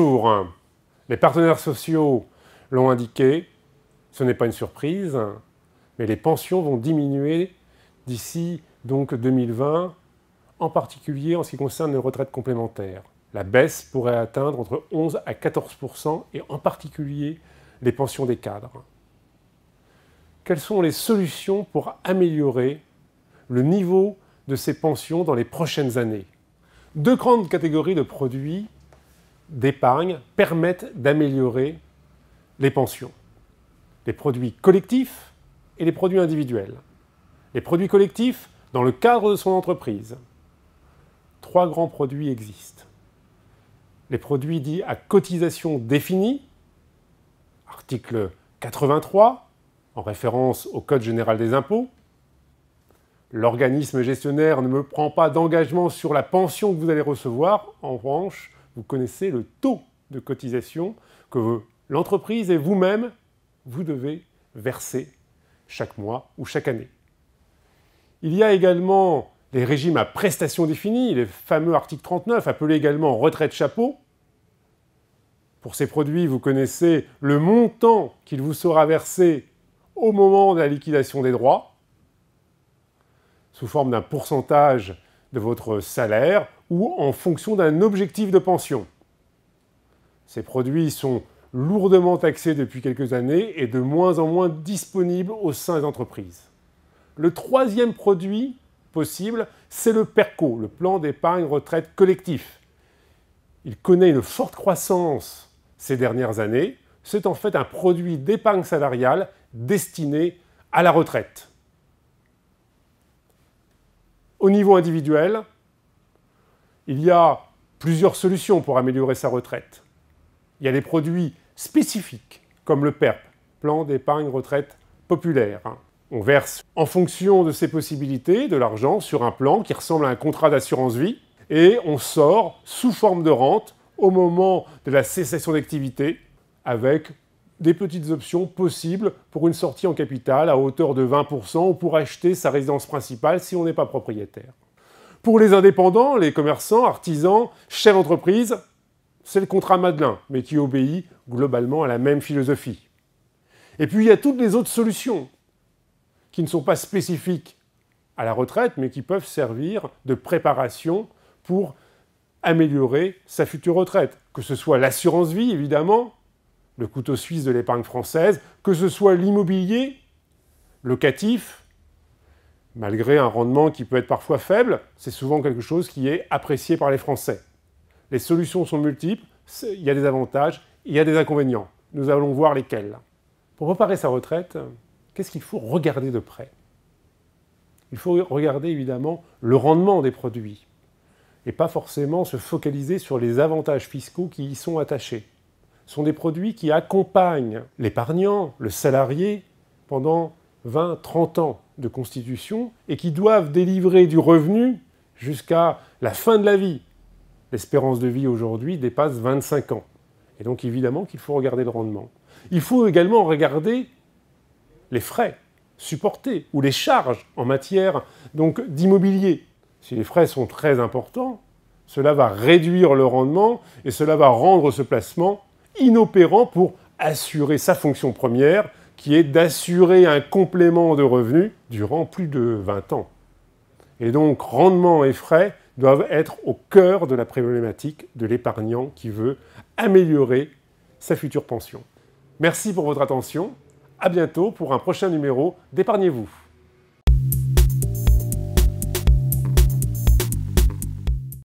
Hein. Les partenaires sociaux l'ont indiqué, ce n'est pas une surprise, hein. mais les pensions vont diminuer d'ici donc 2020, en particulier en ce qui concerne les retraites complémentaires. La baisse pourrait atteindre entre 11 à 14 et en particulier les pensions des cadres. Quelles sont les solutions pour améliorer le niveau de ces pensions dans les prochaines années Deux grandes catégories de produits d'épargne permettent d'améliorer les pensions. Les produits collectifs et les produits individuels. Les produits collectifs dans le cadre de son entreprise. Trois grands produits existent. Les produits dits à cotisation définie, article 83, en référence au Code général des impôts. L'organisme gestionnaire ne me prend pas d'engagement sur la pension que vous allez recevoir. En revanche, vous connaissez le taux de cotisation que l'entreprise et vous-même, vous devez verser chaque mois ou chaque année. Il y a également les régimes à prestations définies, les fameux articles 39, appelés également retraite chapeau. Pour ces produits, vous connaissez le montant qu'il vous sera versé au moment de la liquidation des droits, sous forme d'un pourcentage de votre salaire ou en fonction d'un objectif de pension. Ces produits sont lourdement taxés depuis quelques années et de moins en moins disponibles au sein des entreprises. Le troisième produit possible, c'est le PERCO, le plan d'épargne retraite collectif. Il connaît une forte croissance ces dernières années. C'est en fait un produit d'épargne salariale destiné à la retraite. Au niveau individuel, il y a plusieurs solutions pour améliorer sa retraite. Il y a des produits spécifiques comme le PERP, plan d'épargne retraite populaire. On verse en fonction de ses possibilités de l'argent sur un plan qui ressemble à un contrat d'assurance vie et on sort sous forme de rente au moment de la cessation d'activité avec des petites options possibles pour une sortie en capital à hauteur de 20% ou pour acheter sa résidence principale si on n'est pas propriétaire. Pour les indépendants, les commerçants, artisans, chefs d'entreprise, c'est le contrat Madelin, mais qui obéit globalement à la même philosophie. Et puis il y a toutes les autres solutions qui ne sont pas spécifiques à la retraite, mais qui peuvent servir de préparation pour améliorer sa future retraite. Que ce soit l'assurance vie, évidemment, le couteau suisse de l'épargne française, que ce soit l'immobilier locatif, Malgré un rendement qui peut être parfois faible, c'est souvent quelque chose qui est apprécié par les Français. Les solutions sont multiples, il y a des avantages, il y a des inconvénients. Nous allons voir lesquels. Pour préparer sa retraite, qu'est-ce qu'il faut regarder de près Il faut regarder évidemment le rendement des produits et pas forcément se focaliser sur les avantages fiscaux qui y sont attachés. Ce sont des produits qui accompagnent l'épargnant, le salarié, pendant 20-30 ans de constitution et qui doivent délivrer du revenu jusqu'à la fin de la vie. L'espérance de vie aujourd'hui dépasse 25 ans. Et donc évidemment qu'il faut regarder le rendement. Il faut également regarder les frais supportés ou les charges en matière d'immobilier. Si les frais sont très importants, cela va réduire le rendement et cela va rendre ce placement inopérant pour assurer sa fonction première, qui est d'assurer un complément de revenus durant plus de 20 ans. Et donc, rendement et frais doivent être au cœur de la problématique de l'épargnant qui veut améliorer sa future pension. Merci pour votre attention. À bientôt pour un prochain numéro d'Épargnez-vous.